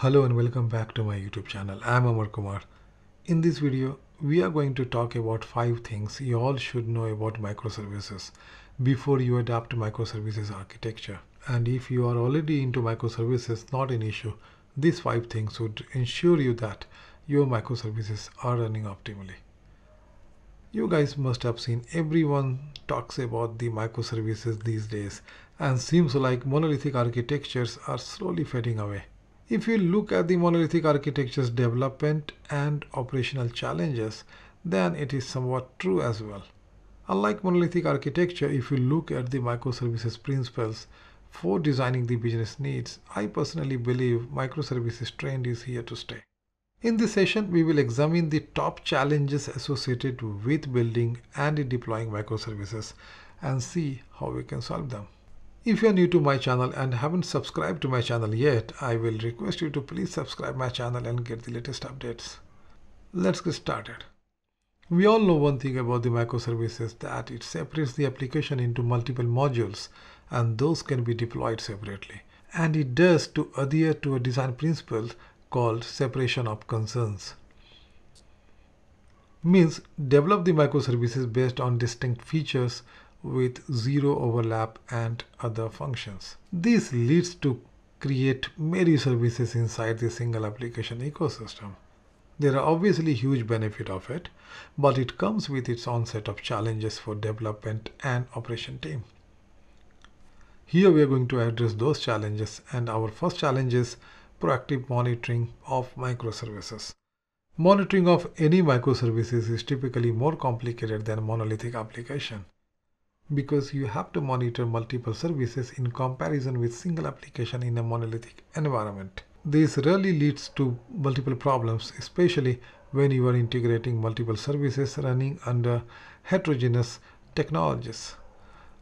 Hello and welcome back to my YouTube channel. I'm Amar Kumar. In this video, we are going to talk about 5 things you all should know about microservices before you adapt microservices architecture. And if you are already into microservices, not an issue. These 5 things would ensure you that your microservices are running optimally. You guys must have seen everyone talks about the microservices these days and seems like monolithic architectures are slowly fading away if you look at the monolithic architecture's development and operational challenges, then it is somewhat true as well. Unlike monolithic architecture, if you look at the microservices principles for designing the business needs, I personally believe microservices trend is here to stay. In this session, we will examine the top challenges associated with building and deploying microservices and see how we can solve them. If you are new to my channel and haven't subscribed to my channel yet, I will request you to please subscribe my channel and get the latest updates. Let's get started. We all know one thing about the microservices that it separates the application into multiple modules and those can be deployed separately. And it does to adhere to a design principle called separation of concerns. Means develop the microservices based on distinct features with zero overlap and other functions. This leads to create many services inside the single application ecosystem. There are obviously huge benefit of it, but it comes with its own set of challenges for development and operation team. Here we are going to address those challenges and our first challenge is proactive monitoring of microservices. Monitoring of any microservices is typically more complicated than monolithic application because you have to monitor multiple services in comparison with single application in a monolithic environment. This really leads to multiple problems, especially when you are integrating multiple services running under heterogeneous technologies.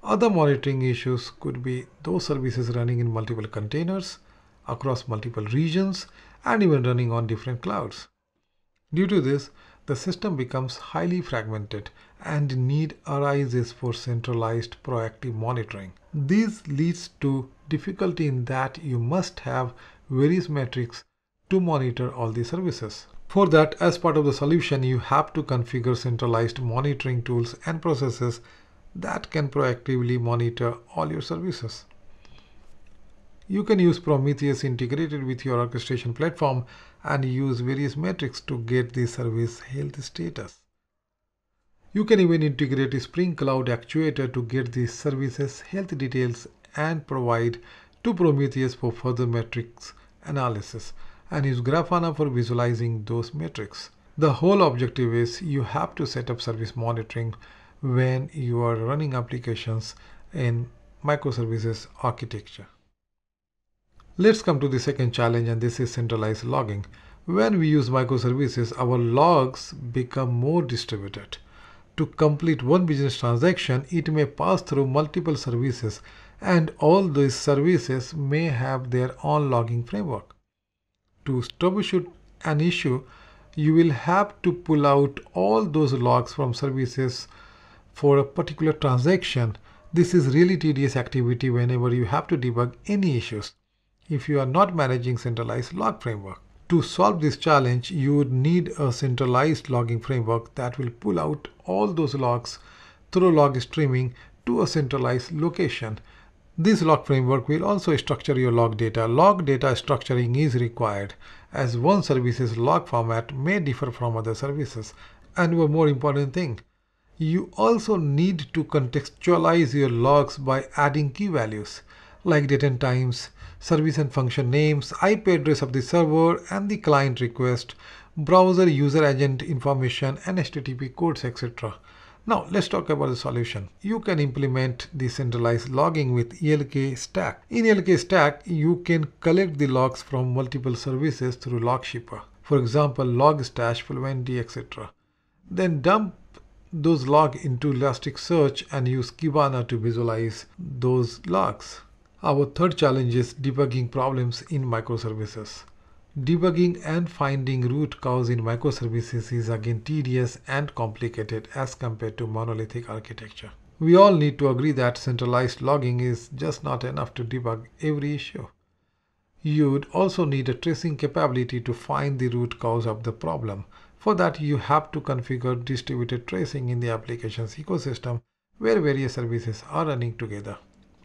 Other monitoring issues could be those services running in multiple containers, across multiple regions, and even running on different clouds. Due to this, the system becomes highly fragmented and need arises for centralized proactive monitoring. This leads to difficulty in that you must have various metrics to monitor all the services. For that, as part of the solution, you have to configure centralized monitoring tools and processes that can proactively monitor all your services. You can use Prometheus integrated with your orchestration platform and use various metrics to get the service health status. You can even integrate a Spring Cloud actuator to get the service's health details and provide to Prometheus for further metrics analysis and use Grafana for visualizing those metrics. The whole objective is you have to set up service monitoring when you are running applications in microservices architecture. Let's come to the second challenge and this is centralized logging. When we use microservices, our logs become more distributed. To complete one business transaction, it may pass through multiple services and all these services may have their own logging framework. To troubleshoot an issue, you will have to pull out all those logs from services for a particular transaction. This is really tedious activity whenever you have to debug any issues if you are not managing centralized log framework. To solve this challenge, you would need a centralized logging framework that will pull out all those logs through log streaming to a centralized location. This log framework will also structure your log data. Log data structuring is required as one service's log format may differ from other services. And one more important thing, you also need to contextualize your logs by adding key values like date and times, service and function names, IP address of the server and the client request, browser user agent information and HTTP codes etc. Now let's talk about the solution. You can implement the centralized logging with ELK Stack. In ELK Stack, you can collect the logs from multiple services through Logshipper. For example, Logstash, Fluentd, etc. Then dump those logs into Elasticsearch and use Kibana to visualize those logs. Our third challenge is debugging problems in microservices. Debugging and finding root cause in microservices is again tedious and complicated as compared to monolithic architecture. We all need to agree that centralized logging is just not enough to debug every issue. You would also need a tracing capability to find the root cause of the problem. For that, you have to configure distributed tracing in the application's ecosystem where various services are running together.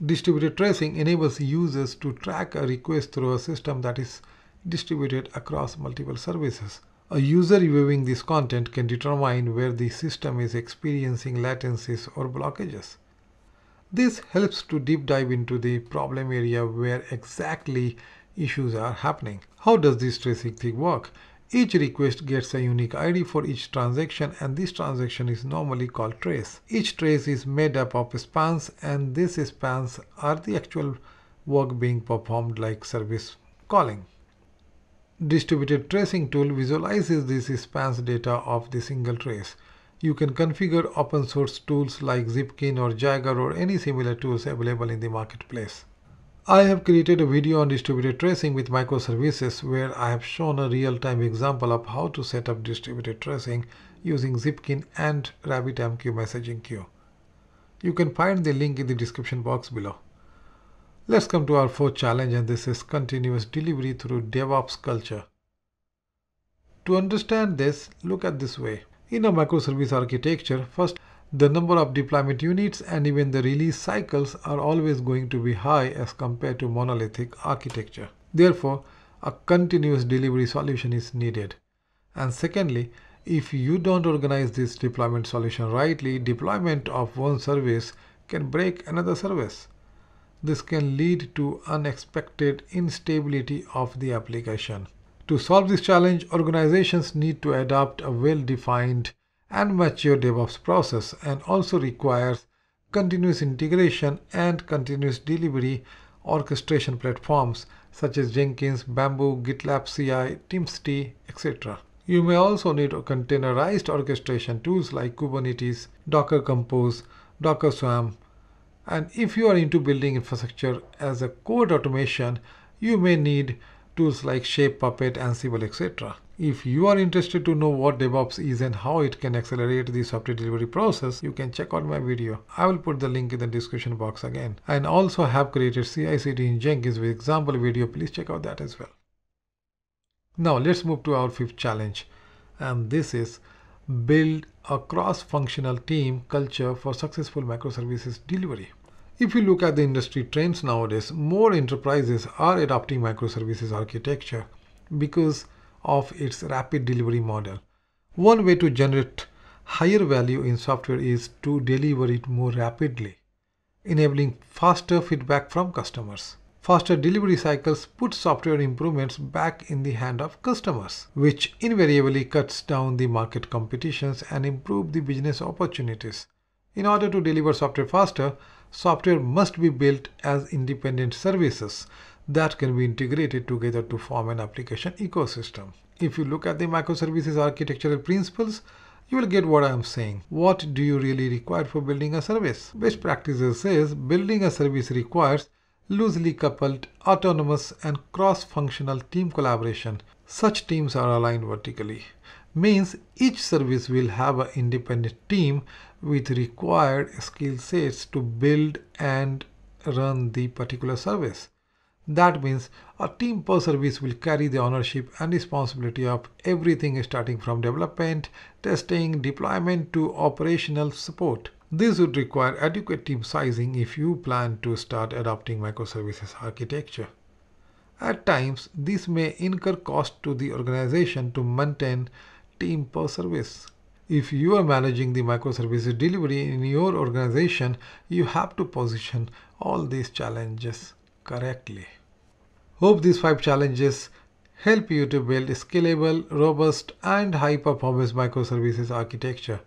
Distributed tracing enables users to track a request through a system that is distributed across multiple services. A user viewing this content can determine where the system is experiencing latencies or blockages. This helps to deep dive into the problem area where exactly issues are happening. How does this tracing thing work? Each request gets a unique ID for each transaction and this transaction is normally called trace. Each trace is made up of spans and these spans are the actual work being performed like service calling. Distributed tracing tool visualizes these spans data of the single trace. You can configure open source tools like Zipkin or Jagger or any similar tools available in the marketplace. I have created a video on distributed tracing with microservices where I have shown a real-time example of how to set up distributed tracing using Zipkin and RabbitMQ messaging queue. You can find the link in the description box below. Let's come to our fourth challenge and this is continuous delivery through DevOps culture. To understand this, look at this way. In a microservice architecture, first the number of deployment units and even the release cycles are always going to be high as compared to monolithic architecture. Therefore, a continuous delivery solution is needed. And secondly, if you don't organize this deployment solution rightly, deployment of one service can break another service. This can lead to unexpected instability of the application. To solve this challenge, organizations need to adopt a well-defined and mature DevOps process and also requires continuous integration and continuous delivery orchestration platforms such as Jenkins, Bamboo, GitLab CI, TeamCity, etc. You may also need containerized orchestration tools like Kubernetes, Docker Compose, Docker Swarm. And if you are into building infrastructure as a code automation, you may need tools like Shape, Puppet, Ansible, etc. If you are interested to know what DevOps is and how it can accelerate the software delivery process, you can check out my video. I will put the link in the description box again. And also have created CI/CD in Jenkins with example video. Please check out that as well. Now let's move to our fifth challenge. And this is build a cross-functional team culture for successful microservices delivery. If you look at the industry trends nowadays, more enterprises are adopting microservices architecture because of its rapid delivery model. One way to generate higher value in software is to deliver it more rapidly, enabling faster feedback from customers. Faster delivery cycles put software improvements back in the hand of customers, which invariably cuts down the market competitions and improve the business opportunities. In order to deliver software faster, software must be built as independent services that can be integrated together to form an application ecosystem. If you look at the microservices architectural principles, you will get what I am saying. What do you really require for building a service? Best practices says building a service requires loosely coupled, autonomous, and cross-functional team collaboration. Such teams are aligned vertically means each service will have an independent team with required skill sets to build and run the particular service. That means a team per service will carry the ownership and responsibility of everything starting from development, testing, deployment to operational support. This would require adequate team sizing if you plan to start adopting microservices architecture. At times, this may incur cost to the organization to maintain team per service. If you are managing the microservices delivery in your organization, you have to position all these challenges correctly. Hope these five challenges help you to build scalable, robust, and high performance microservices architecture.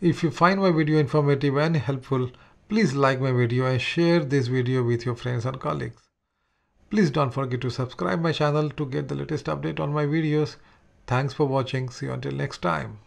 If you find my video informative and helpful, please like my video and share this video with your friends and colleagues. Please don't forget to subscribe my channel to get the latest update on my videos. Thanks for watching. See you until next time.